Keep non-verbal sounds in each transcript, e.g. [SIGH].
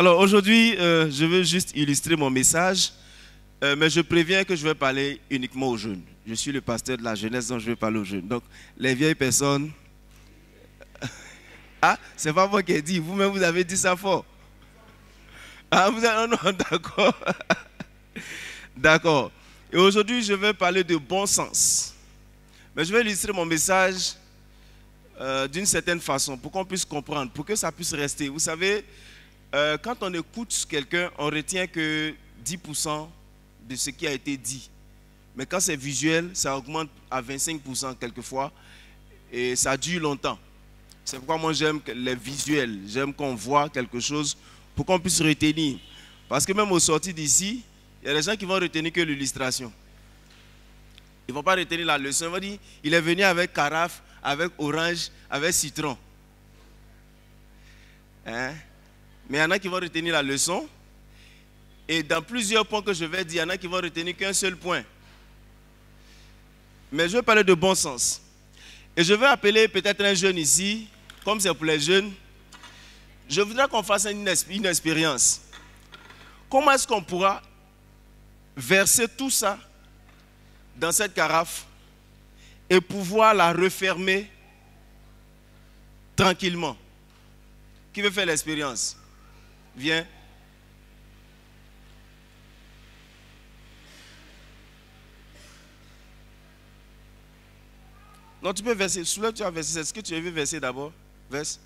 Alors aujourd'hui, euh, je veux juste illustrer mon message, euh, mais je préviens que je vais parler uniquement aux jeunes. Je suis le pasteur de la jeunesse, donc je vais parler aux jeunes. Donc les vieilles personnes. [LAUGHS] Ah, c'est pas moi qui ai dit, vous-même vous avez dit ça fort. Ah, vous avez... non, non, [LAUGHS] d'accord. d'accord. Et aujourd'hui, je vais parler de bon sens. Mais je vais illustrer mon message euh, d'une certaine façon pour qu'on puisse comprendre, pour que ça puisse rester. Vous savez, euh, quand on écoute quelqu'un, on retient que 10% de ce qui a été dit. Mais quand c'est visuel, ça augmente à 25% quelquefois et ça dure longtemps. C'est pourquoi moi j'aime les visuels, j'aime qu'on voit quelque chose pour qu'on puisse retenir. Parce que même au sorti d'ici, il y a des gens qui vont retenir que l'illustration. Ils ne vont pas retenir la leçon. Ils vont dire, il est venu avec carafe, avec orange, avec citron. Hein? Mais il y en a qui vont retenir la leçon. Et dans plusieurs points que je vais dire, il y en a qui vont retenir qu'un seul point. Mais je vais parler de bon sens. Et je vais appeler peut-être un jeune ici, comme c'est pour les jeunes. Je voudrais qu'on fasse une, une expérience. Comment est-ce qu'on pourra verser tout ça dans cette carafe et pouvoir la refermer tranquillement Qui veut faire l'expérience Viens. Non, tu peux verser. là, tu verser. est ce que tu vu verser d'abord. Verse.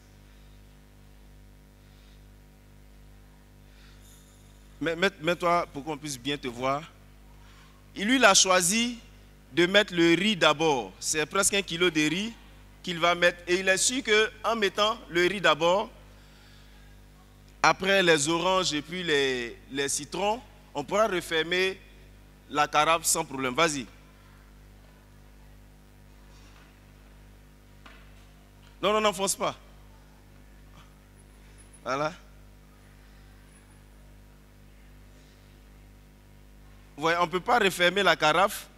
Mets-toi pour qu'on puisse bien te voir. Il lui a choisi de mettre le riz d'abord. C'est presque un kilo de riz qu'il va mettre. Et il est sûr qu'en mettant le riz d'abord, après les oranges et puis les, citrons, on pourra refermer la carafe sans problème. Vas-y. Non, non, n'enfonce pas. Voilà. Vous voyez, on ne peut pas refermer la carafe.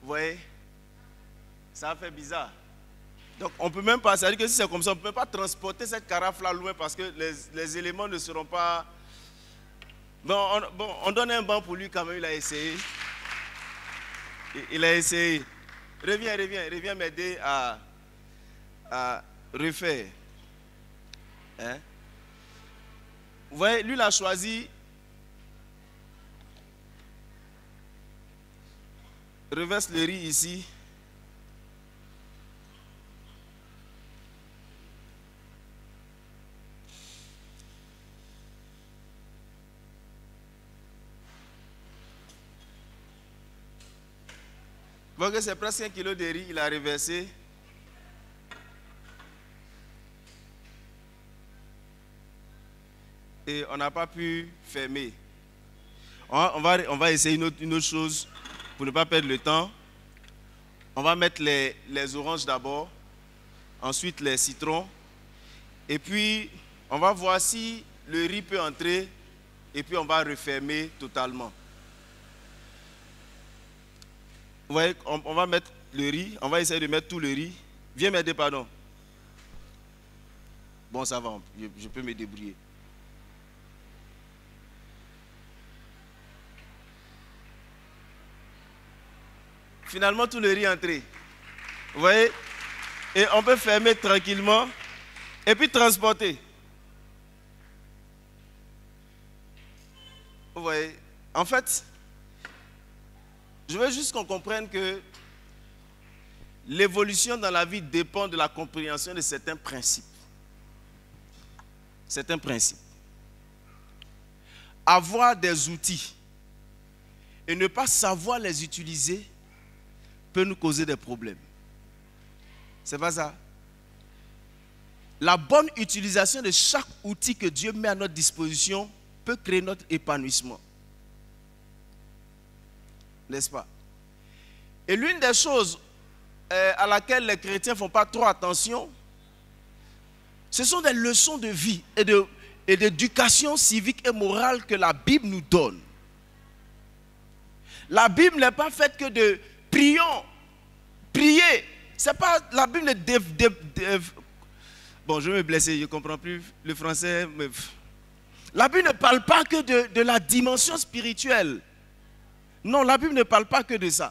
Vous voyez, ça fait bizarre. Donc on ne peut même pas, c'est-à-dire que si c'est comme ça, on ne peut pas transporter cette carafe-là loin parce que les, éléments ne seront pas... Bon on, donne un banc pour lui quand même, il a essayé. Il, a essayé. Reviens, reviens, reviens m'aider à, à, refaire. Hein? Vous voyez, lui, il a choisi... Reverse le riz ici. Donc c'est presque un kilo de riz, il a reversé. Et on n'a pas pu fermer. On va, essayer une autre, chose pour ne pas perdre le temps. On va mettre les oranges d'abord, ensuite les citrons. Et puis, on va voir si le riz peut entrer. Et puis, on va refermer totalement. Vous voyez, on, va mettre le riz, on va essayer de mettre tout le riz. Viens m'aider, pardon. Bon, ça va, je, je peux me débrouiller. Finalement, tout le riz est entré. Vous voyez Et on peut fermer tranquillement et puis transporter. Vous voyez En fait, je veux juste qu'on comprenne que l'évolution dans la vie dépend de la compréhension de certains principes. Certains principes. Avoir des outils et ne pas savoir les utiliser peut nous causer des problèmes. C'est pas ça. La bonne utilisation de chaque outil que Dieu met à notre disposition peut créer notre épanouissement n'est-ce pas Et l'une des choses euh, à laquelle les chrétiens ne font pas trop attention, ce sont des leçons de vie et de, d'éducation civique et morale que la Bible nous donne. La Bible n'est pas faite que de prions, prier. C'est pas la Bible ne je me je comprends plus le français. La Bible ne parle pas que de la dimension spirituelle. Non, la Bible ne parle pas que de ça.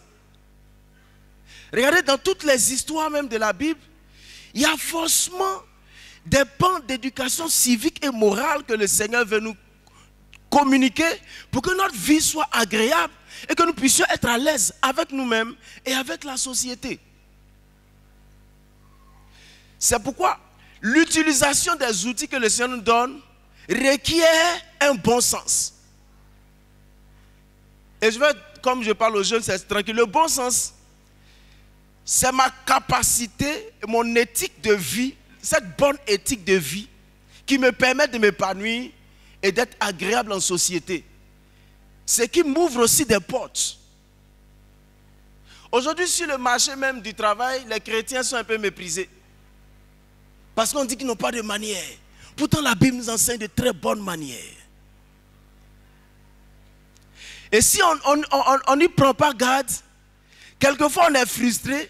Regardez, dans toutes les histoires même de la Bible, il y a forcément des pans d'éducation civique et morale que le Seigneur veut nous communiquer pour que notre vie soit agréable et que nous puissions être à l'aise avec nous-mêmes et avec la société. C'est pourquoi l'utilisation des outils que le Seigneur nous donne requiert un bon sens. Et je veux, comme je parle aux jeunes, c'est tranquille. Le bon sens, c'est ma capacité, mon éthique de vie, cette bonne éthique de vie qui me permet de m'épanouir et d'être agréable en société. Ce qui m'ouvre aussi des portes. Aujourd'hui, sur le marché même du travail, les chrétiens sont un peu méprisés. Parce qu'on dit qu'ils n'ont pas de manière. Pourtant, la Bible nous enseigne de très bonnes manières. Et si on n'y prend pas garde, quelquefois on est frustré,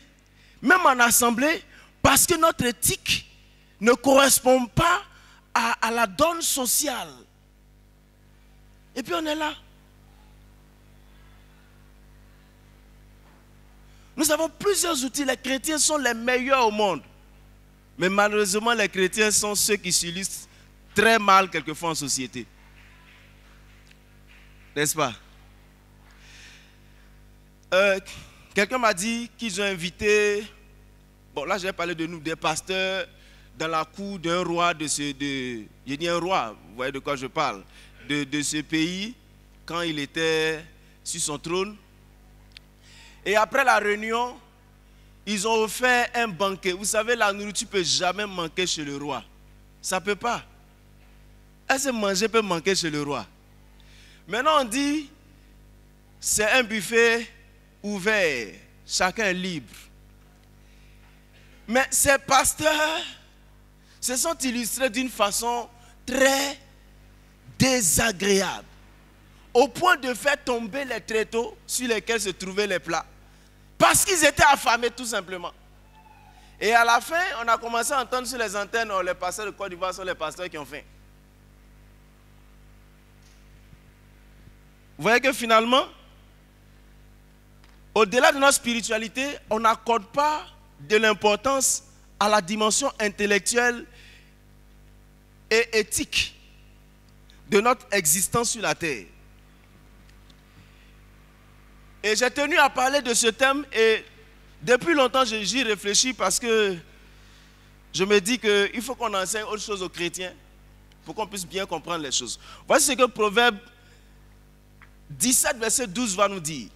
même en assemblée, parce que notre éthique ne correspond pas à, à la donne sociale. Et puis on est là. Nous avons plusieurs outils. Les chrétiens sont les meilleurs au monde. Mais malheureusement, les chrétiens sont ceux qui s'illustrent très mal quelquefois en société. N'est-ce pas euh, quelqu'un m'a dit qu'ils ont invité, bon là j'ai parlé de nous, des pasteurs dans la cour d'un roi de ce, de, un roi, vous voyez de quoi je parle, de, de ce pays quand il était sur son trône. Et après la réunion, ils ont offert un banquet. Vous savez, la nourriture ne peut jamais manquer chez le roi. Ça ne peut pas. Est-ce que manger peut manquer chez le roi Maintenant, on dit, c'est un buffet ouvert, chacun libre. Mais ces pasteurs se sont illustrés d'une façon très désagréable, au point de faire tomber les tréteaux sur lesquels se trouvaient les plats, parce qu'ils étaient affamés tout simplement. Et à la fin, on a commencé à entendre sur les antennes, oh, les pasteurs de Côte d'Ivoire sont les pasteurs qui ont faim. Vous voyez que finalement, au-delà de notre spiritualité, on n'accorde pas de l'importance à la dimension intellectuelle et éthique de notre existence sur la terre. Et j'ai tenu à parler de ce thème et depuis longtemps j'y réfléchis parce que je me dis qu'il faut qu'on enseigne autre chose aux chrétiens pour qu'on puisse bien comprendre les choses. Voici ce que Proverbe 17, verset 12 va nous dire.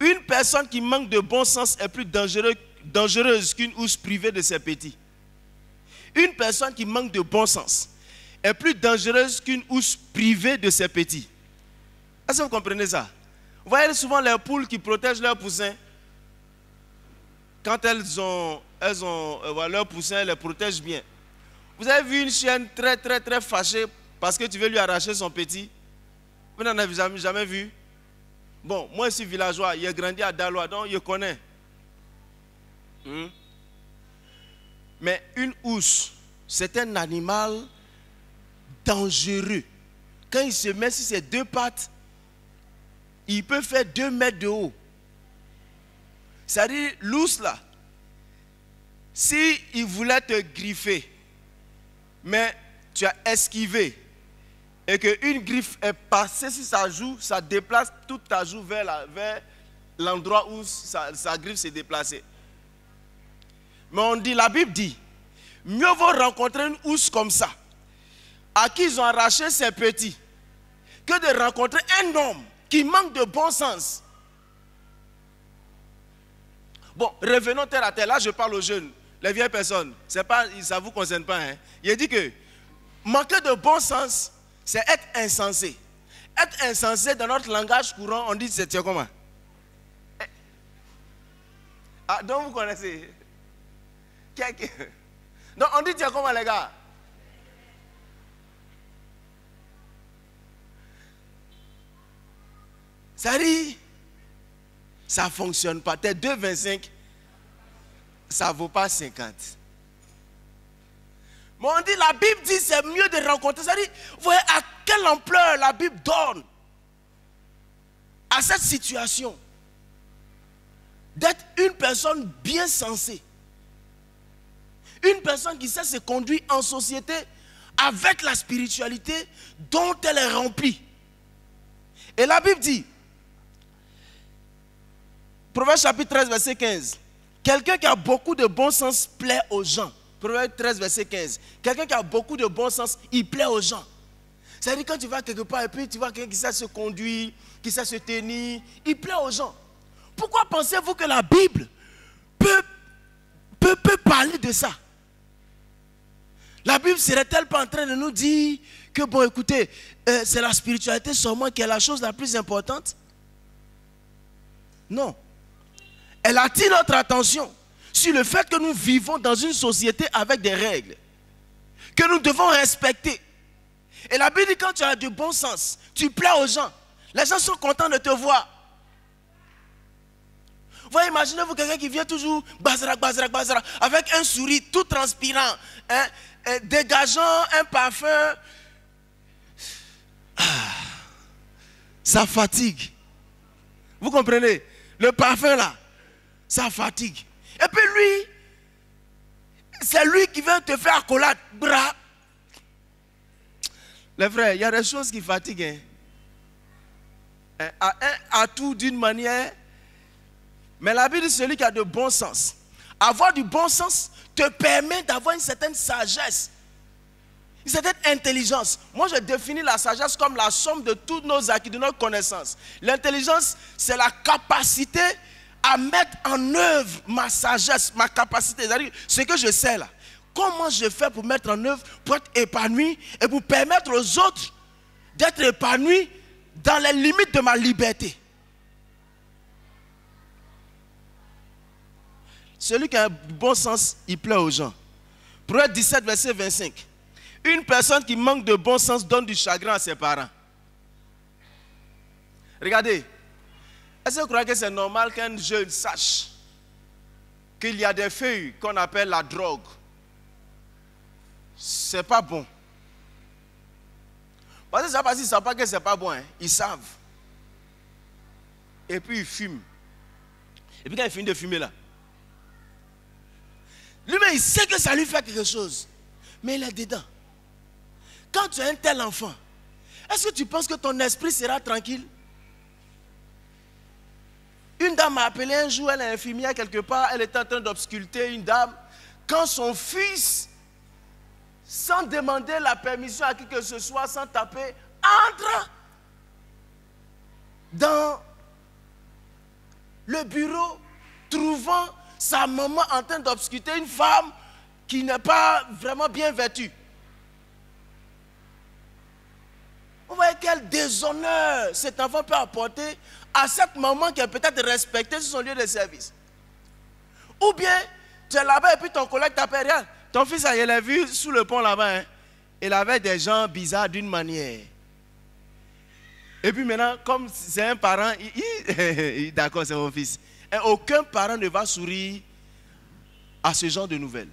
Une personne qui manque de bon sens est plus dangereuse, qu'une housse privée de ses petits. Une personne qui manque de bon sens est plus dangereuse qu'une housse privée de ses petits. Est-ce que vous comprenez ça Vous voyez souvent les poules qui protègent leurs poussins. Quand elles ont, elles ont euh, leurs poussins, elles les protègent bien. Vous avez vu une chienne très, très, très fâchée parce que tu veux lui arracher son petit Vous n'en avez jamais, jamais vu Bon, moi, je suis villageois. J'ai grandi à Daloa, donc je connais. Hmm? Mais une housse, c'est un animal dangereux. Quand il se met sur ses deux pattes, il peut faire deux mètres de haut. C'est-à-dire, là, s'il voulait te griffer, mais tu as esquivé, et qu'une griffe est passée sur sa joue, ça déplace toute ta joue vers l'endroit où sa, griffe s'est déplacée. Mais on dit, la Bible dit, mieux vaut rencontrer une housse comme ça, à qui ils ont arraché ses petits, que de rencontrer un homme qui manque de bon sens. Bon, revenons terre à terre. Là, je parle aux jeunes, les vieilles personnes. Pas, ça ne vous concerne pas. Il hein. dit que manquer de bon sens c'est être insensé. Être insensé dans notre langage courant, on dit c'est comment eh. ah, donc vous connaissez. Donc on dit tiens comment les gars Ça dit. Ça ne fonctionne pas. Tes 2,25, ça ne vaut pas 50. Mais on dit, la Bible dit, c'est mieux de rencontrer. cest à vous voyez à quelle ampleur la Bible donne à cette situation d'être une personne bien sensée. Une personne qui sait se conduire en société avec la spiritualité dont elle est remplie. Et la Bible dit, Proverbe chapitre 13, verset 15, quelqu'un qui a beaucoup de bon sens plaît aux gens. Proverbe 13, verset 15. Quelqu'un qui a beaucoup de bon sens, il plaît aux gens. C'est-à-dire quand tu vas quelque part et puis tu vois quelqu'un qui sait se conduire, qui sait se tenir, il plaît aux gens. Pourquoi pensez-vous que la Bible peut, peut, parler de ça La Bible serait-elle pas en train de nous dire que, bon, écoutez, euh, c'est la spiritualité seulement qui est la chose la plus importante Non. Elle attire notre attention sur le fait que nous vivons dans une société avec des règles que nous devons respecter. Et la Bible dit quand tu as du bon sens, tu plais aux gens. Les gens sont contents de te voir. Vous imaginez-vous quelqu'un qui vient toujours avec un sourire tout transpirant, hein, dégageant un parfum. Ah, ça fatigue. Vous comprenez Le parfum là, ça fatigue. Et puis lui, c'est lui qui vient te faire coller bras. Les frères, il y a des choses qui fatiguent. Hein. Eh, à tout d'une manière. Mais la Bible dit celui qui a de bon sens. Avoir du bon sens te permet d'avoir une certaine sagesse, une certaine intelligence. Moi, je définis la sagesse comme la somme de tous nos acquis, de nos connaissances. L'intelligence, c'est la capacité à mettre en œuvre ma sagesse, ma capacité, cest ce que je sais là. Comment je fais pour mettre en œuvre, pour être épanoui et pour permettre aux autres d'être épanouis dans les limites de ma liberté. Celui qui a un bon sens, il plaît aux gens. Proverbe 17, verset 25. Une personne qui manque de bon sens donne du chagrin à ses parents. Regardez, est-ce que vous croyez que c'est normal qu'un jeune sache qu'il y a des feuilles qu'on appelle la drogue C'est pas bon. Parce que ça parce qu'ils ne savent pas que c'est pas bon. Hein. Ils savent. Et puis ils fument. Et puis quand ils finissent de fumer là, lui-même il sait que ça lui fait quelque chose. Mais il est dedans. Quand tu as un tel enfant, est-ce que tu penses que ton esprit sera tranquille une dame m'a appelé un jour, elle est infirmière quelque part, elle était en train d'obsculter une dame. Quand son fils, sans demander la permission à qui que ce soit, sans taper, entre dans le bureau, trouvant sa maman en train d'obsculter une femme qui n'est pas vraiment bien vêtue. Vous voyez quel déshonneur cet enfant peut apporter à cette maman qui est peut-être respectée sur son lieu de service. Ou bien, tu es là-bas et puis ton collègue t'appelle, ton fils, il l'a vu sous le pont là-bas. Hein. Il avait des gens bizarres d'une manière. Et puis maintenant, comme c'est un parent, [LAUGHS] d'accord, c'est mon fils. Et aucun parent ne va sourire à ce genre de nouvelles.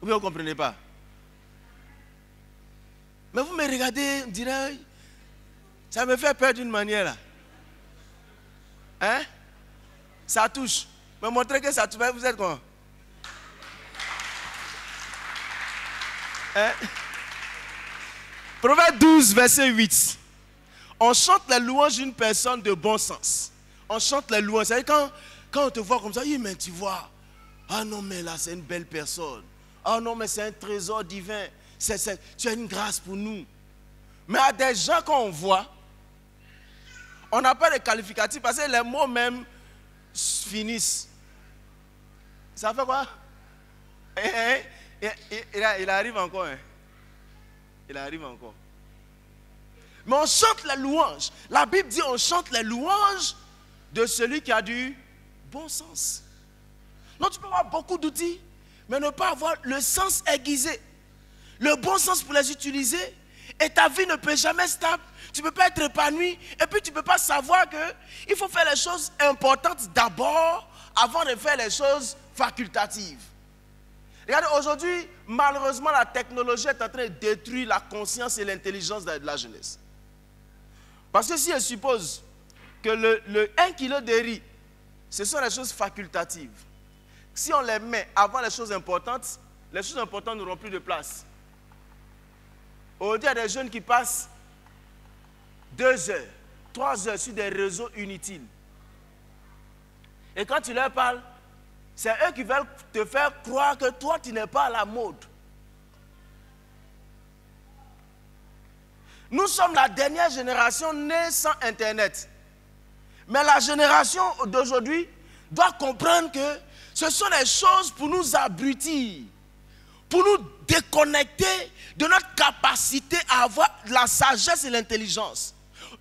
Vous ne comprenez pas mais vous me regardez, me dirait, ça me fait peur d'une manière. Là. Hein? Ça touche. Me montrez que ça touche, vous êtes quoi? Hein? Proverbe 12, verset 8. On chante la louange d'une personne de bon sens. On chante la louange. cest quand, quand on te voit comme ça, oui, mais tu vois, ah non, mais là, c'est une belle personne. Ah non, mais c'est un trésor divin tu as une grâce pour nous. Mais à des gens qu'on voit, on n'a pas de qualificatif parce que les mots même finissent. Ça fait quoi eh, eh, eh, il, arrive encore. Hein. Il arrive encore. Mais on chante la louange La Bible dit on chante les louanges de celui qui a du bon sens. Non, tu peux avoir beaucoup d'outils, mais ne pas avoir le sens aiguisé le bon sens pour les utiliser. Et ta vie ne peut jamais stable. Tu ne peux pas être épanoui. Et puis tu ne peux pas savoir que faut faire les choses importantes d'abord avant de faire les choses facultatives. Regardez, aujourd'hui, malheureusement, la technologie est en train de détruire la conscience et l'intelligence de la jeunesse. Parce que si elle suppose que le, le 1 kg de riz, ce sont les choses facultatives. Si on les met avant les choses importantes, les choses importantes n'auront plus de place. Aujourd'hui, il y a des jeunes qui passent deux heures, trois heures sur des réseaux inutiles. Et quand tu leur parles, c'est eux qui veulent te faire croire que toi, tu n'es pas à la mode. Nous sommes la dernière génération née sans Internet. Mais la génération d'aujourd'hui doit comprendre que ce sont des choses pour nous abrutir, pour nous déconnecter de notre capacité à avoir la sagesse et l'intelligence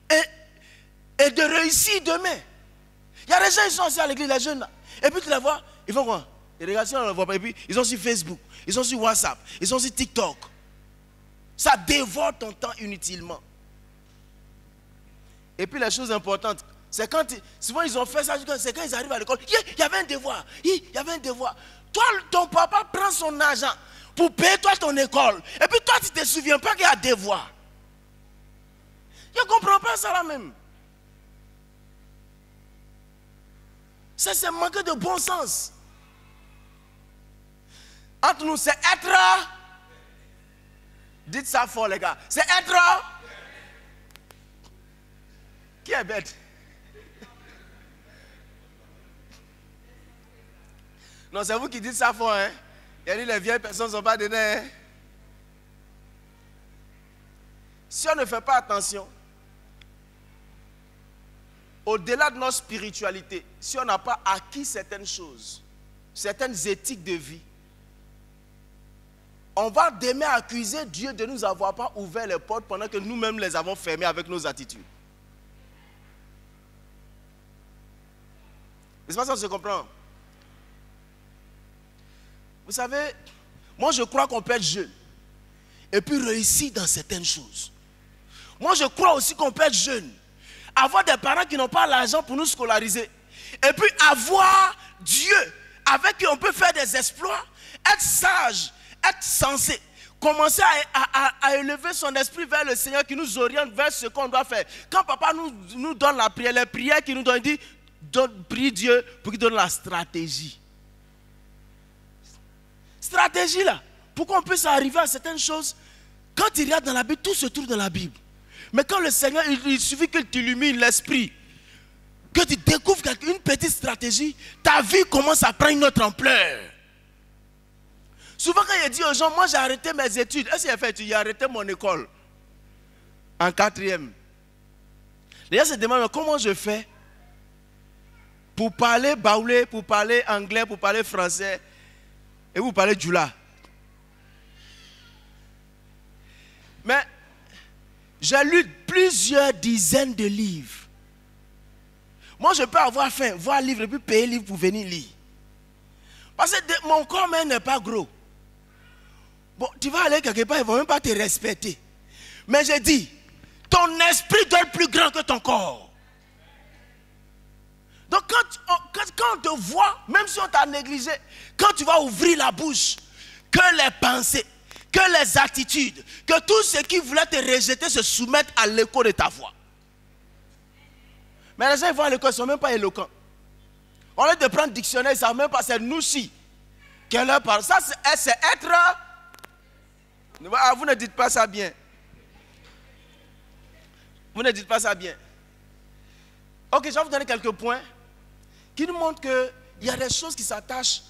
et, de réussir demain. Il y a des gens, ils sont aussi à l'église, les jeunes Et puis tu les vois, ils font quoi Ils regardent, on ne voit Et puis ils sont sur Facebook, ils sont sur WhatsApp, ils sont sur TikTok. Ça dévore ton temps inutilement. Et puis la chose importante, c'est quand, souvent ils ont fait ça, c'est quand ils arrivent à l'école, il y avait un devoir, il y avait un devoir. Toi, ton papa prend son argent pour payer toi ton école. Et puis toi, tu ne te souviens pas qu'il y a des voix Je ne comprends pas ça là-même. Ça, c'est manquer de bon sens. Entre nous, c'est être. Dites ça fort, les gars. C'est être. Qui est bête? Non, c'est vous qui dites ça fort, hein. Il a dit les vieilles personnes ne sont pas dedans. Hein? Si on ne fait pas attention, au-delà de notre spiritualité, si on n'a pas acquis certaines choses, certaines éthiques de vie, on va demain accuser Dieu de ne nous avoir pas ouvert les portes pendant que nous-mêmes les avons fermées avec nos attitudes. N'est-ce pas ça, on se comprend vous savez, moi je crois qu'on peut être jeune et puis réussir dans certaines choses. Moi je crois aussi qu'on peut être jeune, avoir des parents qui n'ont pas l'argent pour nous scolariser. Et puis avoir Dieu avec qui on peut faire des exploits, être sage, être sensé. Commencer à, élever son esprit vers le Seigneur qui nous oriente vers ce qu'on doit faire. Quand papa nous, donne la prière, les prières qu'il nous donne, il dit, prie Dieu pour qu'il donne la stratégie stratégie là, pour qu'on puisse arriver à certaines choses. Quand tu regardes dans la Bible, tout se trouve dans la Bible. Mais quand le Seigneur, il, suffit qu'il t'illumine l'esprit, que tu découvres une petite stratégie, ta vie commence à prendre une autre ampleur. Souvent quand il dit aux gens, moi j'ai arrêté mes études, est-ce qu'il a fait, j'ai arrêté mon école en quatrième. Les gens se demandent comment je fais pour parler baoulé, pour parler anglais, pour parler français, et vous parlez du là. Mais j'ai lu plusieurs dizaines de livres. Moi, je peux avoir faim, voir un livre et puis payer livre pour venir lire. Parce que mon corps même n'est pas gros. Bon, tu vas aller quelque part, ils ne vont même pas te respecter. Mais j'ai dit, ton esprit doit être plus grand que ton corps. Donc oh, quand on, te voit, même si on t'a négligé, quand tu vas ouvrir la bouche, que les pensées, que les attitudes, que tout ce qui voulait te rejeter se soumette à l'écho de ta voix. Mais les gens ils vont à l'école, ils ne sont même pas éloquents. On lieu de prendre dictionnaire, ils ne savent même pas, c'est nous-ci. Quelle leur parle. Ça, c'est eh, être. Ah, vous ne dites pas ça bien. Vous ne dites pas ça bien. Ok, je vais vous donner quelques points qui nous montre qu'il y a des choses qui s'attachent,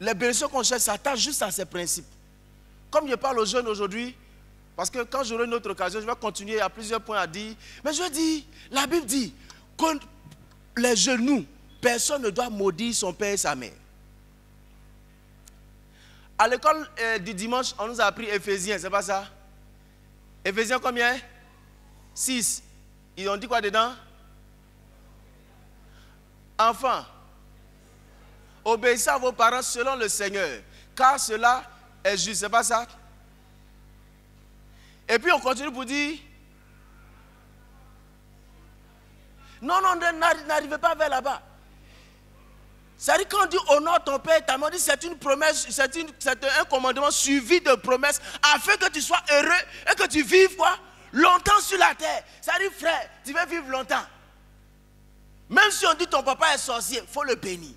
les bénédictions qu'on cherche s'attachent juste à ces principes. Comme je parle aux jeunes aujourd'hui, parce que quand j'aurai une autre occasion, je vais continuer à plusieurs points à dire, mais je dis, la Bible dit, contre les genoux, personne ne doit maudire son père et sa mère. À l'école euh, du dimanche, on nous a appris Ephésiens, c'est pas ça Ephésiens, combien 6. Ils ont dit quoi dedans Enfin, obéissez à vos parents selon le Seigneur, car cela est juste. C'est pas ça? Et puis on continue pour dire. Non, non, n'arrivez pas vers là-bas. C'est-à-dire quand on dit honore ton père et ta mère, c'est une promesse, c'est, un commandement suivi de promesses afin que tu sois heureux et que tu vives quoi Longtemps sur la terre. C'est-à-dire frère, tu vas vivre longtemps. Même si on dit ton papa est sorcier, il faut le bénir.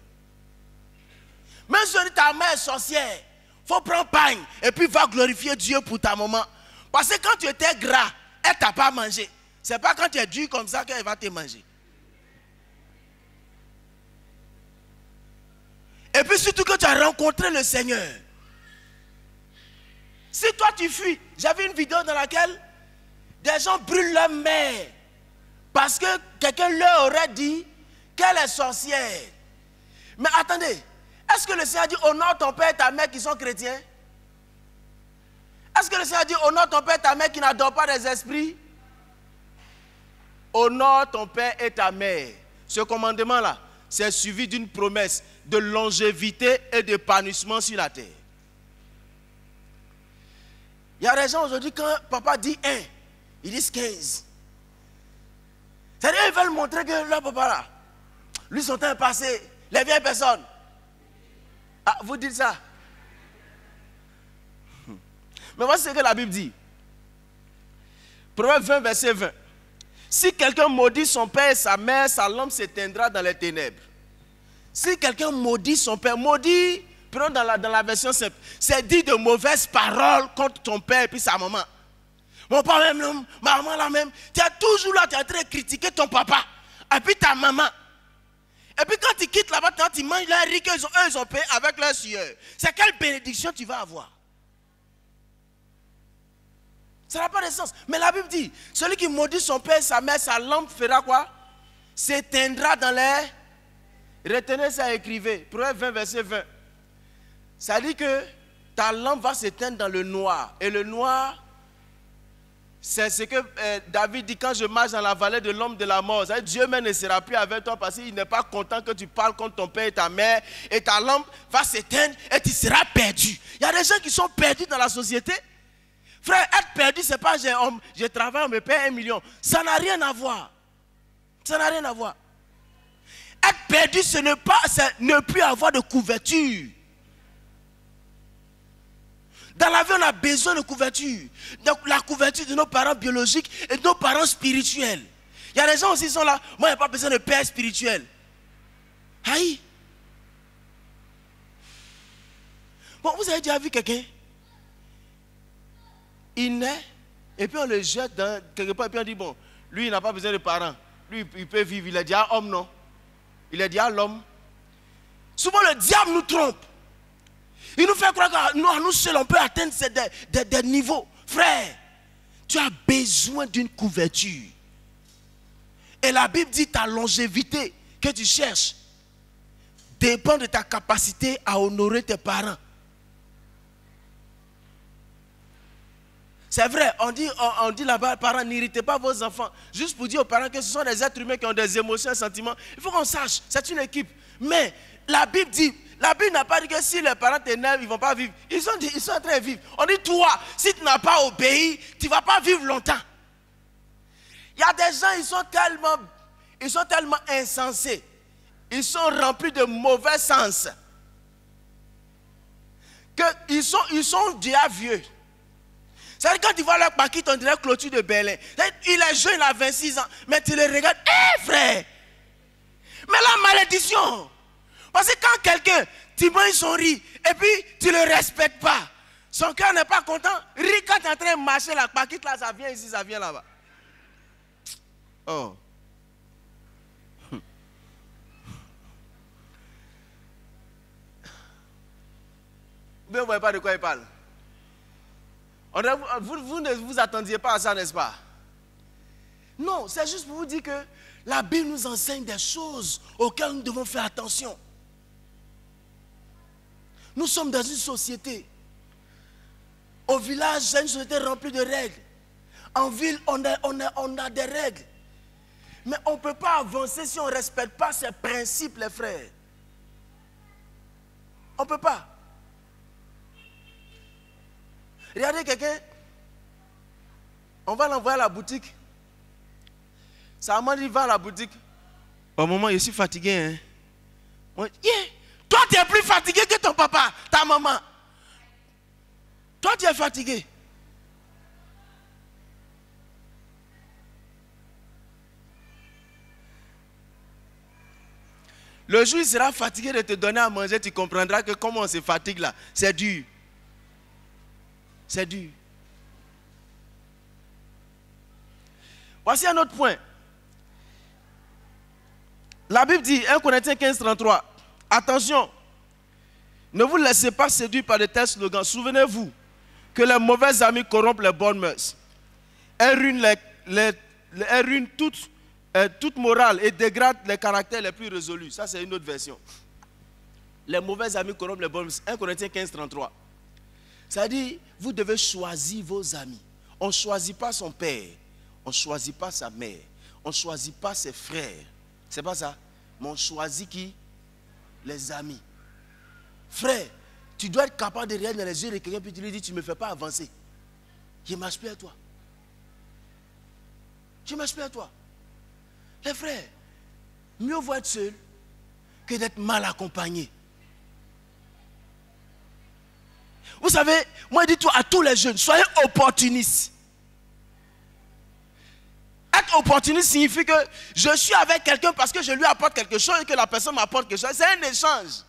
Même si on dit ta mère est sorcière, il faut prendre pain et puis va glorifier Dieu pour ta maman. Parce que quand tu étais gras, elle ne t'a pas mangé. Ce n'est pas quand tu es dur comme ça qu'elle va te manger. Et puis surtout que tu as rencontré le Seigneur. Si toi tu fuis, j'avais une vidéo dans laquelle des gens brûlent leur mère parce que quelqu'un leur aurait dit qu'elle est sorcière. Mais attendez, est-ce que le Seigneur dit honore ton père et ta mère qui sont chrétiens Est-ce que le Seigneur dit honore ton père et ta mère qui n'adorent pas des esprits Honore ton père et ta mère. Ce commandement-là, c'est suivi d'une promesse de longévité et d'épanouissement sur la terre. Il y a des gens aujourd'hui, quand papa dit 1, ils disent 15. C'est-à-dire, ils veulent montrer que leur papa là, lui son temps passé, les vieilles personnes. Ah, vous dites ça. Hmm. Mais voici ce que la Bible dit. Proverbe 20, verset 20. Si quelqu'un maudit son père et sa mère, sa lampe s'éteindra dans les ténèbres. Si quelqu'un maudit son père, maudit, prenons dans la, version simple, c'est dit de mauvaises paroles contre ton père et puis sa maman mon père même, maman la même. Tu es toujours là, tu es en train de critiquer ton papa. Et puis ta maman. Et puis quand tu quittes là-bas, quand tu manges, riz ont, eux, ils ont payé avec leur sueur. C'est quelle bénédiction tu vas avoir Ça n'a pas de sens. Mais la Bible dit, celui qui maudit son père sa mère, sa lampe fera quoi S'éteindra dans l'air. Retenez ça, écrivez. Proverbe 20, verset 20. Ça dit que ta lampe va s'éteindre dans le noir. Et le noir, c'est ce que euh, David dit quand je marche dans la vallée de l'homme de la mort. Dieu même ne sera plus avec toi parce qu'il n'est pas content que tu parles contre ton père et ta mère. Et ta lampe va s'éteindre et tu seras perdu. Il y a des gens qui sont perdus dans la société. Frère, être perdu, c'est pas j'ai, homme, je travaille, on me paie un million. Ça n'a rien à voir. Ça n'a rien à voir. Être perdu, c'est n'est pas, ne plus avoir de couverture. Dans la vie, on a besoin de couverture. Donc la couverture de nos parents biologiques et de nos parents spirituels. Il y a des gens aussi qui sont là, moi je n'ai pas besoin de père spirituel. Aïe. Bon, vous avez déjà vu quelqu'un Il naît, et puis on le jette dans quelque part, et puis on dit, bon, lui il n'a pas besoin de parents. Lui il peut vivre, il est déjà homme, non Il est déjà l'homme. Souvent le diable nous trompe. Il nous fait croire que ah, nous, nous seuls, on peut atteindre ces, des, niveaux. Frère, tu as besoin d'une couverture. Et la Bible dit ta longévité que tu cherches dépend de ta capacité à honorer tes parents. C'est vrai, on dit, dit là-bas, parents, n'irritez pas vos enfants. Juste pour dire aux parents que ce sont des êtres humains qui ont des émotions, des sentiments. Il faut qu'on sache, c'est une équipe. Mais la Bible dit, la Bible n'a pas dit que si les parents t'énervent, ils ne vont pas vivre. Ils sont, ils sont en train On dit, toi, si tu n'as pas obéi, tu ne vas pas vivre longtemps. Il y a des gens, ils sont tellement, ils sont tellement insensés. Ils sont remplis de mauvais sens. Que ils, sont, ils sont déjà vieux. C'est-à-dire quand tu vois leur paquet, on dirait clôture de Berlin. Il est jeune, il a 26 ans, mais tu le regardes, hé eh, frère, mais la malédiction, parce que quand quelqu'un, tu manges son riz et puis tu ne le respectes pas, son cœur n'est pas content, riz quand tu es en train de marcher là, pas quitte là, ça vient ici, ça vient là-bas. Oh. vous ne voyez pas de quoi il parle. vous ne vous attendiez pas à ça, n'est-ce pas? Non, c'est juste pour vous dire que la Bible nous enseigne des choses auxquelles nous devons faire attention. Nous sommes dans une société. Au village, c'est une société remplie de règles. En ville, on a, des règles. Mais on ne peut pas avancer si on ne respecte pas ces principes, les frères. On ne peut pas. Regardez quelqu'un, on va l'envoyer à la boutique. Ça maman va à la boutique. Au moment, je suis fatigué. Hein? Toi, tu es plus fatigué que ton papa, ta maman. Toi, tu es fatigué. Le jour, il sera fatigué de te donner à manger. Tu comprendras que comment on se fatigue là, c'est dur. C'est dur. Voici un autre point. La Bible dit, 1 Corinthiens 15, 33, Attention, ne vous laissez pas séduire par de tels slogans. Souvenez-vous que les mauvais amis corrompent les bonnes mœurs. Elles ruinent, euh, toute, morale et dégradent les caractères les plus résolus. Ça, c'est une autre version. Les mauvais amis corrompent les bonnes mœurs. 1 Corinthiens 15, 33. Ça dit, vous devez choisir vos amis. On ne choisit pas son père. On ne choisit pas sa mère. On ne choisit pas ses frères. C'est pas ça. Mais on choisit qui les amis. Frère, tu dois être capable de regarder dans les yeux de quelqu'un puis tu lui dis, tu ne me fais pas avancer. Je m'aspire à toi. Je m'aspire à toi. Les frères, mieux vaut être seul que d'être mal accompagné. Vous savez, moi je dis à tous les jeunes, soyez opportunistes. Être opportuniste signifie que je suis avec quelqu'un parce que je lui apporte quelque chose et que la personne m'apporte quelque chose. C'est un échange.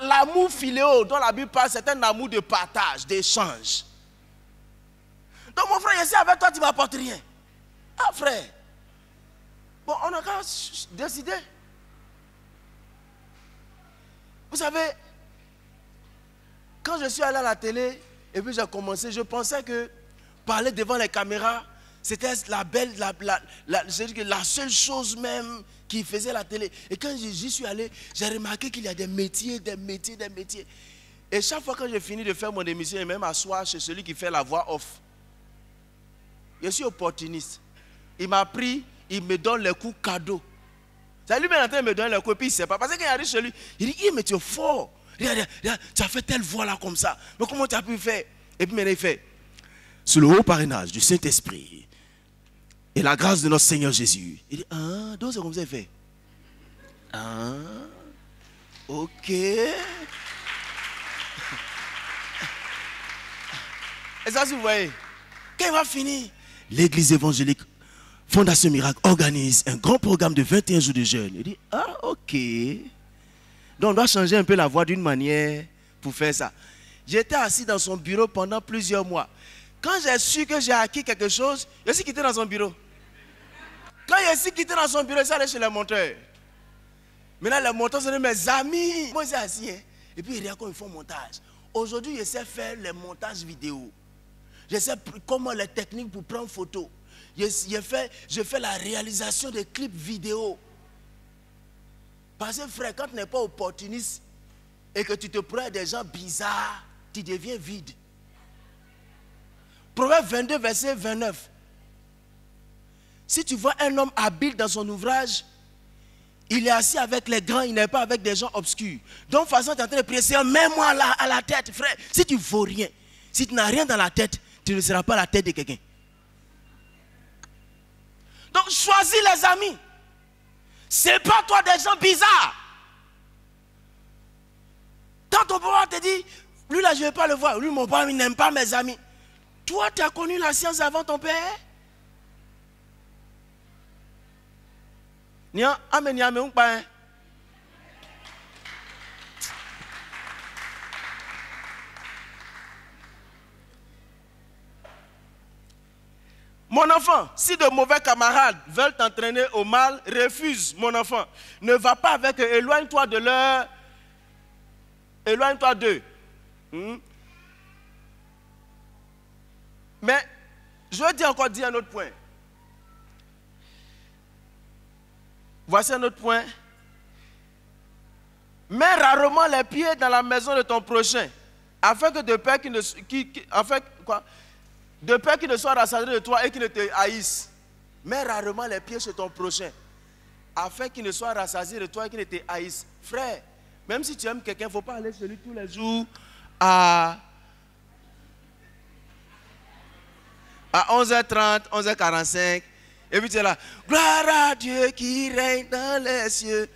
L'amour filéo dont la Bible parle, c'est un amour de partage, d'échange. Donc mon frère, je avec toi, tu ne m'apportes rien. Ah frère, bon, on a qu'à décidé. Vous savez, quand je suis allé à la télé, et puis j'ai commencé, je pensais que parler devant les caméras, c'était la belle, la, seule chose même qui faisait la télé. Et quand j'y suis allé, j'ai remarqué qu'il y a des métiers, des métiers, des métiers. Et chaque fois que j'ai fini de faire mon émission et même asseoir chez celui qui fait la voix off, je suis opportuniste. Il m'a pris, il me donne le coup cadeau. C'est lui maintenant il me donne le coup et puis il ne sait pas. Parce qu'il arrive chez lui, il dit, mais tu es fort tu as fait telle voix là comme ça. Mais comment tu as pu faire Et puis maintenant, il fait, sous le haut parrainage du Saint-Esprit et la grâce de notre Seigneur Jésus. Il dit, ah, donc c'est comme ça, fait. Ah, ok. Et ça, vous voyez, quand il va finir, l'église évangélique Fondation Miracle organise un grand programme de 21 jours de jeûne. Il dit, ah, ok. Donc on doit changer un peu la voie d'une manière pour faire ça. J'étais assis dans son bureau pendant plusieurs mois. Quand j'ai su que j'ai acquis quelque chose, je suis quitté dans son bureau. Quand je suis quitté dans son bureau, ça chez les monteurs. Maintenant, les monteurs sont mes amis. Moi, j'ai assis. Hein. Et puis, il a comment ils font montage. Aujourd'hui, je sais faire le montages vidéo. Je sais comment les techniques pour prendre photo. Je, je, fais, je fais la réalisation des clips vidéo. Parce que frère, quand tu pas opportuniste et que tu te prends des gens bizarres, tu deviens vide. Proverbe 22, verset 29. Si tu vois un homme habile dans son ouvrage, il est assis avec les grands, il n'est pas avec des gens obscurs. Donc, façon, tu es en train de mets-moi à, la tête, frère. Si tu ne vaux rien, si tu n'as rien dans la tête, tu ne seras pas la tête de quelqu'un. Donc, choisis les amis. C'est pas toi des gens bizarres. Quand ton père te dit, lui là, je ne vais pas le voir, lui, mon père il n'aime pas mes amis. Toi, tu as connu la science avant ton père Nia, amen, amen, Mon enfant, si de mauvais camarades veulent t'entraîner au mal, refuse, mon enfant. Ne va pas avec eux, éloigne-toi de leur... Éloigne-toi d'eux. Hmm? Mais je veux dire encore dire un autre point. Voici un autre point. Mets rarement les pieds dans la maison de ton prochain, afin que de peur qui ne, Enfin, quoi de peur qu'il ne soit rassasié de toi et qu'il ne te haïsse. Mais rarement les pieds sur ton prochain, afin qu'il ne soit rassasié de toi et qu'il ne te haïsse. Frère, même si tu aimes quelqu'un, il ne faut pas aller chez lui tous les jours à, à 11h30, 11h45. Et puis tu es là, gloire à Dieu qui règne dans les cieux.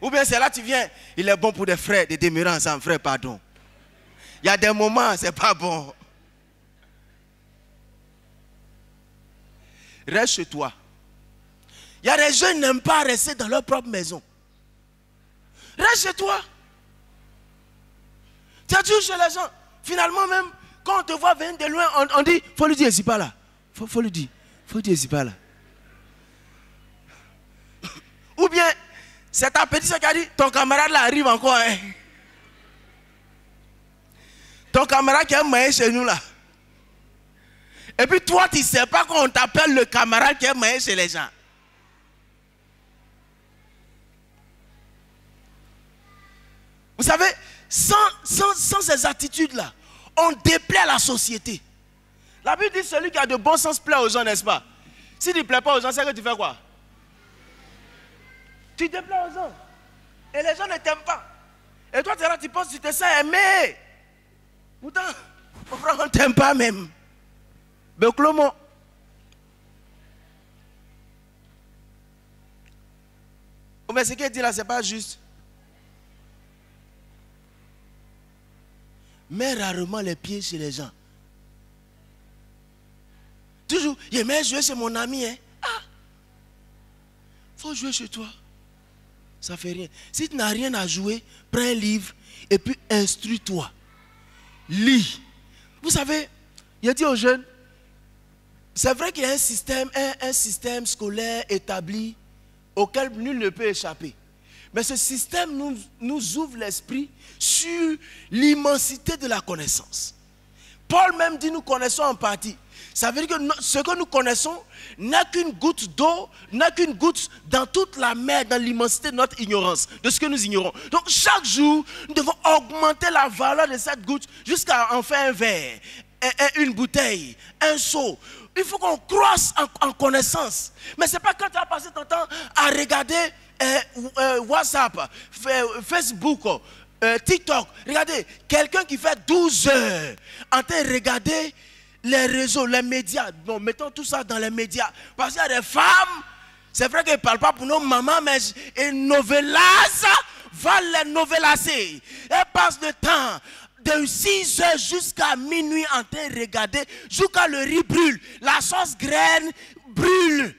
Ou bien c'est là que tu viens, il est bon pour des frères de demeurer ensemble, hein, frère, pardon. Il y a des moments, ce n'est pas bon. Reste chez toi. Il y a des jeunes qui n'aiment pas rester dans leur propre maison. Reste chez toi. Tu as toujours chez les gens. Finalement, même quand on te voit venir de loin, on, dit faut lui dire, c'est pas là. Faut, faut lui dire, faut lui dire, c'est pas là. Ou bien, c'est ta petite soeur qui a dit ton camarade là arrive encore. Hein. Ton camarade qui est moyen chez nous là. Et puis toi, tu ne sais pas qu'on t'appelle le camarade qui est moyen chez les gens. Vous savez, sans, ces attitudes-là, on déplaît à la société. La Bible dit celui qui a de bon sens plaît aux gens, n'est-ce pas Si tu ne plais pas aux gens, c'est que tu fais quoi Tu déplais aux gens. Et les gens ne t'aiment pas. Et toi, tu penses, que tu te sens aimé. Pourtant, on ne t'aime pas même beklomo mais ce qu'il dit là, ce n'est pas juste. Mets rarement les pieds chez les gens. Toujours, j'aimais jouer chez mon ami. Hein. Ah, faut jouer chez toi. Ça ne fait rien. Si tu n'as rien à jouer, prends un livre et puis instruis-toi. Lis. Vous savez, il a dit aux jeunes, c'est vrai qu'il y a un système, un, système scolaire établi auquel nul ne peut échapper. Mais ce système nous, ouvre l'esprit sur l'immensité de la connaissance. Paul même dit nous connaissons en partie. Ça veut dire que ce que nous connaissons n'est qu'une goutte d'eau, n'est qu'une goutte dans toute la mer, dans l'immensité de notre ignorance, de ce que nous ignorons. Donc chaque jour, nous devons augmenter la valeur de cette goutte jusqu'à en faire un verre, une bouteille, un seau. Il faut qu'on croise en, connaissance. Mais ce n'est pas quand tu as passé ton temps à regarder euh, euh, WhatsApp, euh, Facebook, TikTok. Regardez, quelqu'un qui fait 12 heures en train de regarder les réseaux, les médias. Bon, mettons tout ça dans les médias. Parce qu'il y a des femmes, c'est vrai qu'elles ne parlent pas pour nos mamans, mais elles novellas, va les novelasser. Elles passent le temps de 6 heures jusqu'à minuit en train de regarder, jusqu'à le riz brûle, la sauce graine brûle.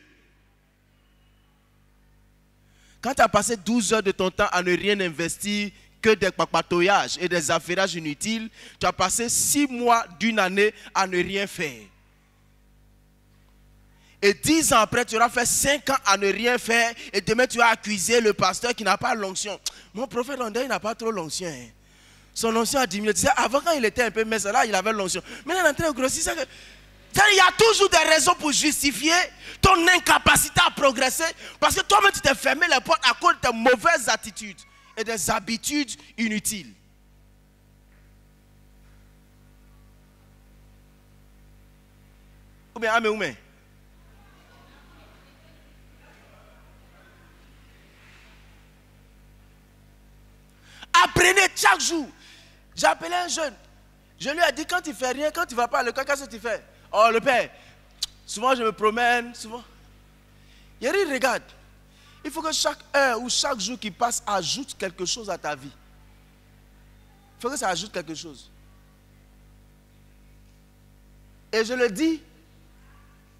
Quand tu as passé 12 heures de ton temps à ne rien investir que des papatoyages et des affaires inutiles, tu as passé 6 mois d'une année à ne rien faire. Et 10 ans après, tu auras fait 5 ans à ne rien faire. Et demain, tu vas accuser le pasteur qui n'a pas l'onction. Mon prophète Rondé, il n'a pas trop l'onction. Hein. Son ancien a diminué. avant, quand il était un peu mince, là, il avait l'onction. Maintenant, il est en train de grossir. Il y a toujours des raisons pour justifier ton incapacité à progresser parce que toi-même, tu t'es fermé les portes à cause de tes mauvaises attitudes et des habitudes inutiles. Ou bien, ah, Apprenez chaque jour j'ai appelé un jeune. Je lui ai dit, quand tu fais rien, quand tu ne vas pas le l'école, qu'est-ce que tu fais Oh, le père, souvent je me promène, souvent. Il regarde, il faut que chaque heure ou chaque jour qui passe ajoute quelque chose à ta vie. Il faut que ça ajoute quelque chose. Et je le dis,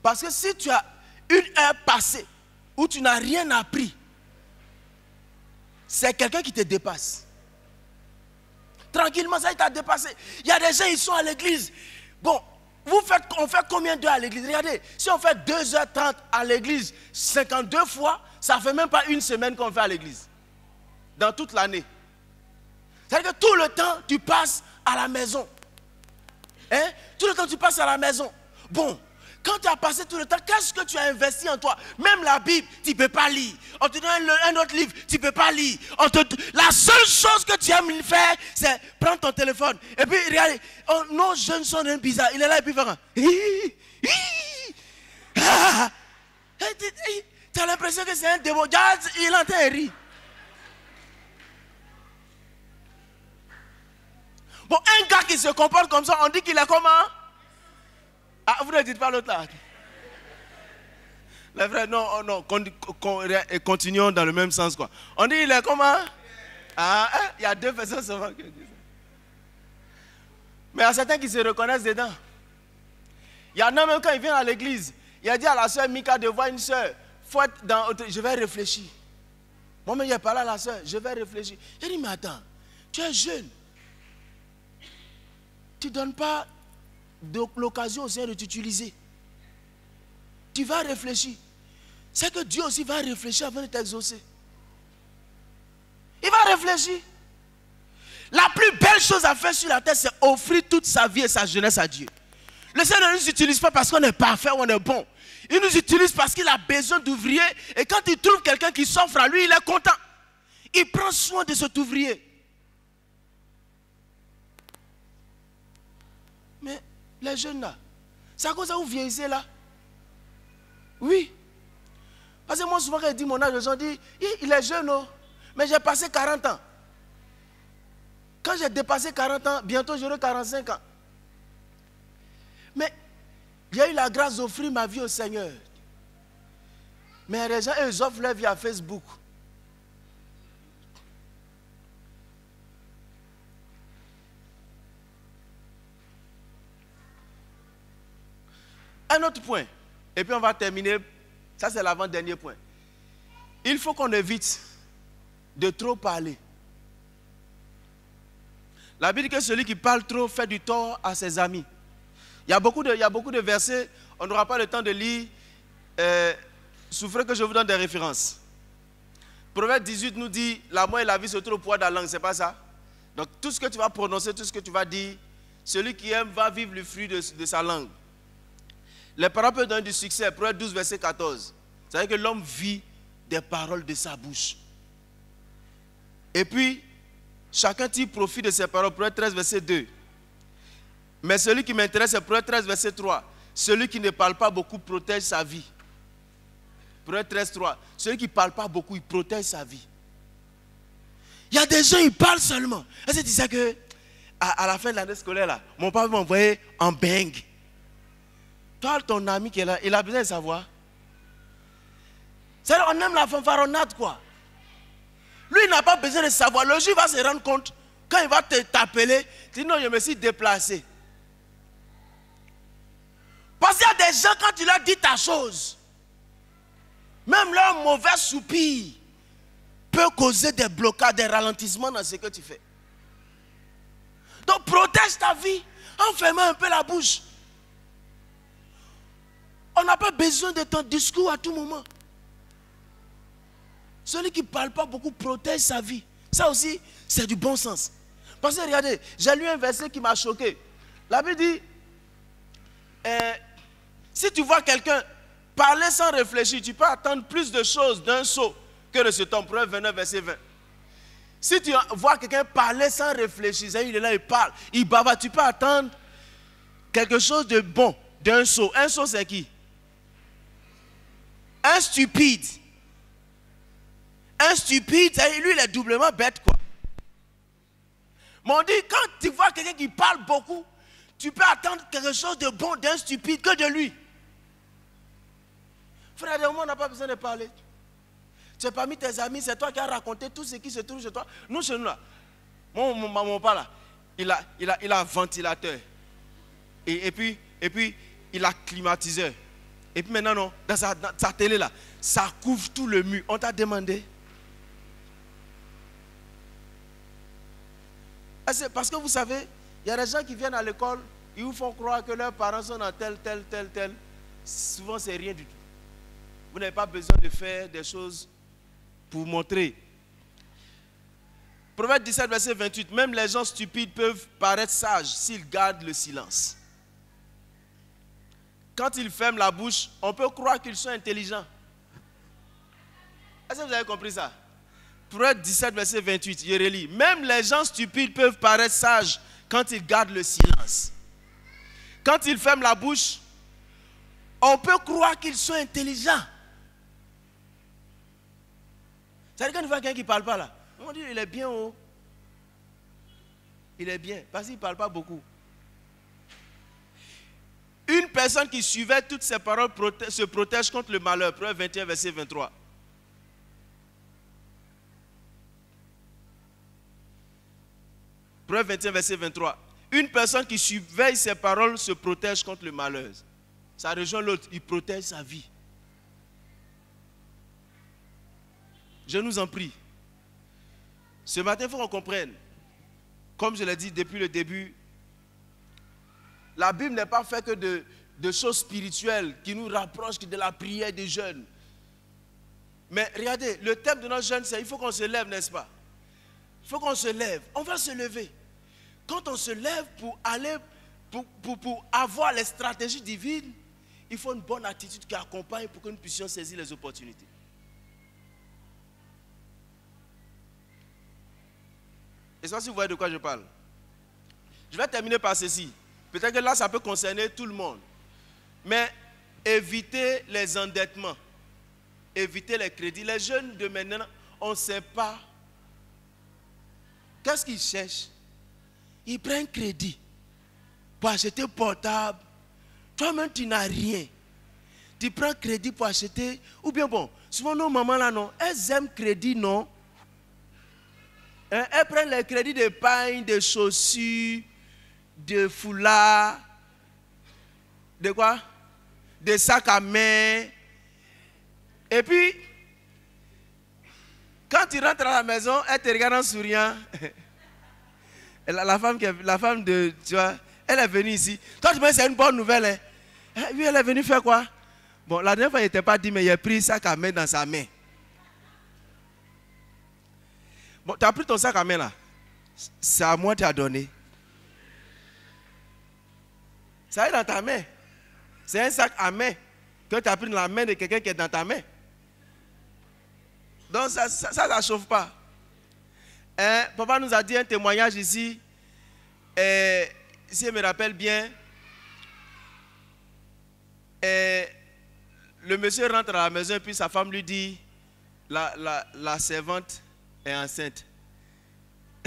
parce que si tu as une heure passée où tu n'as rien appris, c'est quelqu'un qui te dépasse. Tranquillement, ça, il t'a dépassé. Il y a des gens, ils sont à l'église. Bon, vous faites, on fait combien d'heures à l'église Regardez, si on fait 2h30 à l'église, 52 fois, ça ne fait même pas une semaine qu'on fait à l'église. Dans toute l'année. C'est-à-dire que tout le temps, tu passes à la maison. Hein? Tout le temps, tu passes à la maison. Bon, quand tu as passé tout le temps, qu'est-ce que tu as investi en toi Même la Bible, tu ne peux pas lire. On te donne un autre livre, tu ne peux pas lire. La seule chose que tu aimes faire, c'est prendre ton téléphone. Et puis, regardez, oh, nos jeunes sont un bizarre. Il est là et puis, faire. Ah! Tu as l'impression que c'est un démon. Il entend et Bon, un gars qui se comporte comme ça, on dit qu'il est comment ah, vous ne dites pas l'autre là. Les frères, non, oh, non, continuons dans le même sens quoi. On dit, il est comment Ah, hein, il y a deux personnes seulement qui disent Mais il y a certains qui se reconnaissent dedans. Il y en a même quand il vient à l'église, il a dit à la soeur Mika de voir une soeur, faut dans je vais réfléchir. Moi-même, a pas là la soeur, je vais réfléchir. a dit, mais attends, tu es jeune. Tu ne donnes pas l'occasion, Seigneur de t'utiliser. Tu vas réfléchir. C'est que Dieu aussi va réfléchir avant de t'exaucer. Il va réfléchir. La plus belle chose à faire sur la terre, c'est offrir toute sa vie et sa jeunesse à Dieu. Le Seigneur ne nous utilise pas parce qu'on est parfait, ou on est bon. Il nous utilise parce qu'il a besoin d'ouvriers. Et quand il trouve quelqu'un qui s'offre à lui, il est content. Il prend soin de cet ouvrier. les jeunes là. C'est à cause de vous vieillissez là. Oui. Parce que moi, souvent, quand je dis mon âge, les gens disent il est jeune, non. Oh. mais j'ai passé 40 ans. Quand j'ai dépassé 40 ans, bientôt j'aurai 45 ans. Mais j'ai eu la grâce d'offrir ma vie au Seigneur. Mais les gens, ils offrent leur vie à Facebook. Un autre point. Et puis on va terminer. Ça, c'est l'avant-dernier point. Il faut qu'on évite de trop parler. La Bible dit que celui qui parle trop fait du tort à ses amis. Il y a beaucoup de, versets, on n'aura pas le temps de lire. Euh, souffrez que je vous donne des références. Proverbe 18 nous dit La et la vie se trouvent au poids de la langue, c'est pas ça Donc tout ce que tu vas prononcer, tout ce que tu vas dire, celui qui aime va vivre le fruit de sa langue. Les paroles peuvent donner du succès. Proverbe 12, verset 14. C'est-à-dire que l'homme vit des paroles de sa bouche. Et puis, chacun tire profit de ses paroles. Proverbe 13, verset 2. Mais celui qui m'intéresse, c'est Proverbe 13, verset 3. Celui qui ne parle pas beaucoup protège sa vie. Proverbe 13, 3. Celui qui ne parle pas beaucoup, il protège sa vie. Il y a des gens, ils parlent seulement. Et c'est disais que, à, la fin de l'année scolaire, mon père m'a en bengue. Toi, ton ami qui est là, il a besoin de savoir. cest on aime la fanfaronnade, quoi. Lui, il n'a pas besoin de savoir. Le il va se rendre compte quand il va t'appeler. Tu non, je me suis déplacé. Parce qu'il y a des gens, quand tu leur dis ta chose, même leur mauvais soupir peut causer des blocages, des ralentissements dans ce que tu fais. Donc protège ta vie en fermant un peu la bouche. On n'a pas besoin de ton discours à tout moment. Celui qui ne parle pas beaucoup protège sa vie. Ça aussi, c'est du bon sens. Parce que regardez, j'ai lu un verset qui m'a choqué. La Bible dit, euh, si tu vois quelqu'un parler sans réfléchir, tu peux attendre plus de choses d'un saut que de ce temps Proverbe 29, verset 20. Si tu vois quelqu'un parler sans réfléchir, il est là, il parle, il bava, tu peux attendre quelque chose de bon d'un saut. Un saut, c'est qui un stupide. Un stupide, lui, il est doublement bête, quoi. Mais on dit, quand tu vois quelqu'un qui parle beaucoup, tu peux attendre quelque chose de bon d'un stupide que de lui. Frère, moi, on n'a pas besoin de parler. C'est parmi tes amis, c'est toi qui as raconté tout ce qui se trouve chez toi. Nous, chez nous, là, mon, maman là, il a, il a, il a un ventilateur. Et, et, puis, et puis, il a climatiseur. Et puis maintenant, non, dans sa, télé là, ça couvre tout le mur. On t'a demandé. Parce que vous savez, il y a des gens qui viennent à l'école, ils vous font croire que leurs parents sont dans tel, tel, tel, tel. Souvent, c'est rien du tout. Vous n'avez pas besoin de faire des choses pour montrer. Proverbe 17, verset 28. Même les gens stupides peuvent paraître sages s'ils gardent le silence quand ils ferment la bouche, on peut croire qu'ils sont intelligents. Est-ce que vous avez compris ça Proverbe 17, verset 28, je Même les gens stupides peuvent paraître sages quand ils gardent le silence. Quand ils ferment la bouche, on peut croire qu'ils sont intelligents. C'est-à-dire quand voit quelqu'un qui ne parle pas là, on dit il est bien, haut. Oh. Il est bien, parce qu'il ne parle pas beaucoup. Une personne qui suivait toutes ces paroles se protège contre le malheur. Preuve 21, verset 23. Preuve 21, verset 23. Une personne qui surveille ses paroles se protège contre le malheur. Ça rejoint l'autre, il protège sa vie. Je nous en prie. Ce matin, il faut qu'on comprenne. Comme je l'ai dit depuis le début, la Bible n'est pas faite que de, de choses spirituelles qui nous rapprochent de la prière des jeunes. Mais regardez, le thème de nos jeunes, c'est il faut qu'on se lève, n'est-ce pas Il faut qu'on se lève. On va se lever. Quand on se lève pour aller, pour, pour avoir les stratégies divines, il faut une bonne attitude qui accompagne pour que nous puissions saisir les opportunités. Et ça, si vous voyez de quoi je parle. Je vais terminer par ceci. Peut-être que là, ça peut concerner tout le monde. Mais éviter les endettements, éviter les crédits. Les jeunes de maintenant, on ne sait pas. Qu'est-ce qu'ils cherchent Ils prennent crédit pour acheter portable. Toi-même, tu n'as rien. Tu prends crédit pour acheter. Ou bien bon, souvent nos mamans là, non, elles aiment crédit, non hein, Elles prennent les crédits de paille, de chaussures, de foulards, de quoi des sacs à main. Et puis, quand tu rentres à la maison, elle te regarde en souriant. [LAUGHS] la, femme, qui la femme de, tu vois, elle est venue ici. Toi, tu me dis, c'est une bonne nouvelle. Hein? hein? oui, elle est venue faire quoi Bon, la dernière fois, il t'a pas dit, mais il a pris sac à main dans sa main. Bon, tu as pris ton sac à main là. C'est à moi que tu as donné. Ça est dans ta main. C'est un sac à main. Que tu as pris la main de quelqu'un qui est dans ta main. Donc ça, ça ne chauffe pas. Hein, papa nous a dit un témoignage ici. Et, si je me rappelle bien, le monsieur rentre à la maison et puis sa femme lui dit, la, la, la servante est enceinte. [LAUGHS]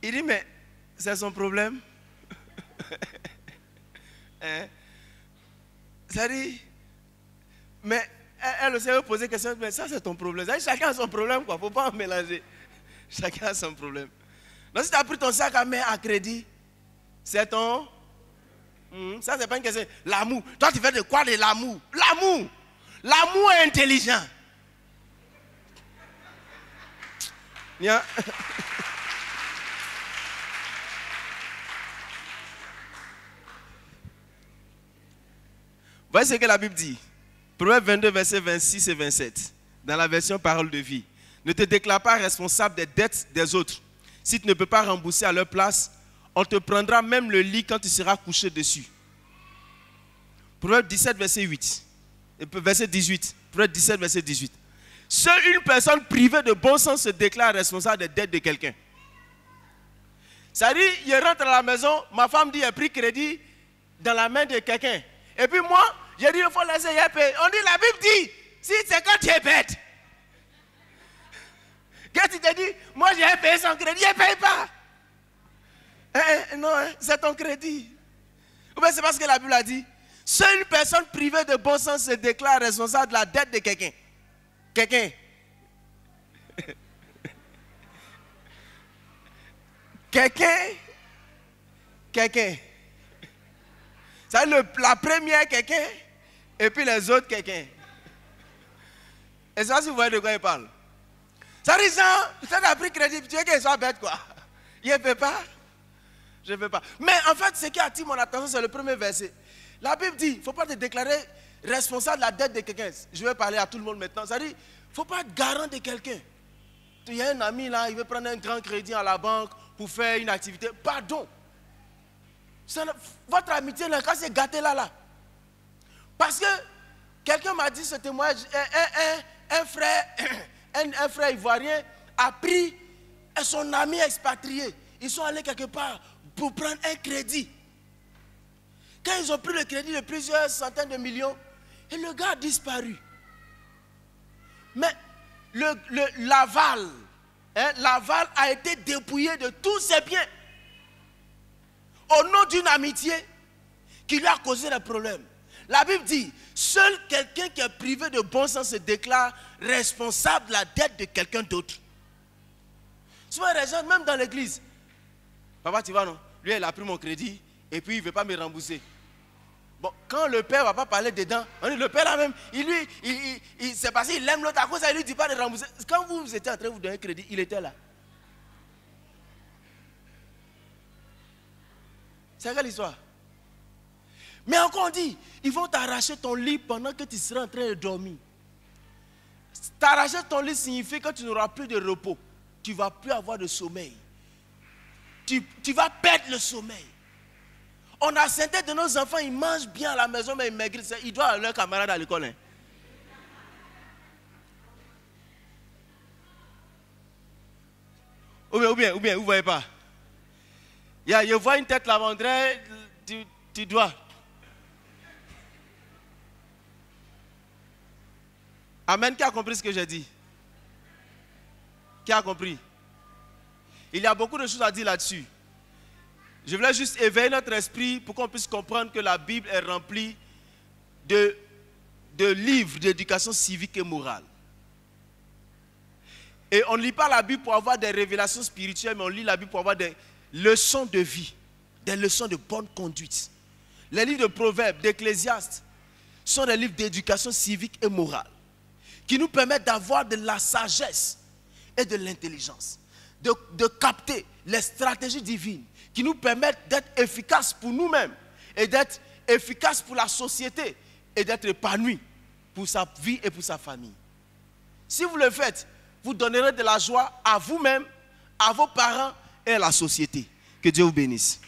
il dit, mais c'est son problème. [LAUGHS] Hein? cest à mais elle aussi, posé la question, mais ça c'est ton problème. chacun a son problème, quoi. Faut pas en mélanger. [LAUGHS] Chacun a son problème. Donc si tu as pris ton sac à main à crédit, c'est ton. Hmm, ça, c'est pas une question. L'amour. Toi, tu fais de quoi de l'amour L'amour L'amour est intelligent. [LAUGHS] [LAUGHS] Voyez ce que la Bible dit. Proverbe 22, versets 26 et 27, dans la version parole de vie. Ne te déclare pas responsable des dettes des autres. Si tu ne peux pas rembourser à leur place, on te prendra même le lit quand tu seras couché dessus. Proverbe 17, verset 8. Verset 18. Proverbe 17, verset 18. Seule une personne privée de bon sens se déclare responsable des dettes de quelqu'un. Ça dit, il rentre à la maison, ma femme dit, elle a pris crédit dans la main de quelqu'un. Et puis moi, j'ai dit, il faut laisser payer. On dit, la Bible dit, si c'est quand tu es bête. Qu'est-ce tu te dit Moi, j'ai payé son crédit, il ne paye pas. Eh, eh, non, hein, c'est ton crédit. Ou bien c'est parce que la Bible a dit, seule une personne privée de bon sens se déclare responsable de la dette de quelqu'un. Quelqu'un. Quelqu'un. Quelqu'un. C'est la première quelqu'un et puis les autres quelqu'un. Et ça, si vous voyez de quoi il parle. Ça dit ça, ça t'a pris crédit, tu veux qu'il soit bête quoi. Il ne peut pas. Je ne peux pas. Mais en fait, ce qui attire mon attention, c'est le premier verset. La Bible dit, il ne faut pas te déclarer responsable de la dette de quelqu'un. Je vais parler à tout le monde maintenant. Ça dit, il ne faut pas être garant de quelqu'un. Il y a un ami là, il veut prendre un grand crédit à la banque pour faire une activité. Pardon. Votre amitié là, quand c'est gâté là, là, parce que quelqu'un m'a dit ce témoignage, un, [COUGHS] frère, ivoirien a pris son ami expatrié. Ils sont allés quelque part pour prendre un crédit. Quand ils ont pris le crédit de plusieurs centaines de millions, le gars a disparu. Mais Laval, hein, Laval a été dépouillé de tous ses biens au nom d'une amitié qui lui a causé des problèmes. La Bible dit, seul quelqu'un qui est privé de bon sens se déclare responsable de la dette de quelqu'un d'autre. Souvent, les gens, même dans l'église, papa, tu vas, non Lui, il a pris mon crédit et puis il ne veut pas me rembourser. Bon, quand le père ne va pas parler dedans, le père là-même, il lui, il, il, il c'est parce qu'il aime l'autre à cause, il lui dit pas de rembourser. Quand vous étiez en train de vous donner un crédit, il était là. C'est quelle histoire mais encore on dit, ils vont t'arracher ton lit pendant que tu seras en train de dormir. T'arracher ton lit signifie que tu n'auras plus de repos. Tu ne vas plus avoir de sommeil. Tu, vas perdre le sommeil. On a synthé de nos enfants, ils mangent bien à la maison, mais ils maigrissent. Ils doivent à leurs camarade à l'école. Hein. Ou bien, ou bien, ou bien, vous ne voyez pas. je vois une tête là tu dois. Amen. Qui a compris ce que j'ai dit Qui a compris Il y a beaucoup de choses à dire là-dessus. Je voulais juste éveiller notre esprit pour qu'on puisse comprendre que la Bible est remplie de, livres d'éducation civique et morale. Et on ne lit pas la Bible pour avoir des révélations spirituelles, mais on lit la Bible pour avoir des leçons de vie, des leçons de bonne conduite. Les livres de Proverbes, d'ecclésiastes, sont des livres d'éducation civique et morale qui nous permettent d'avoir de la sagesse et de l'intelligence, de, de, capter les stratégies divines qui nous permettent d'être efficaces pour nous-mêmes et d'être efficaces pour la société et d'être épanouis pour sa vie et pour sa famille. Si vous le faites, vous donnerez de la joie à vous-même, à vos parents et à la société. Que Dieu vous bénisse.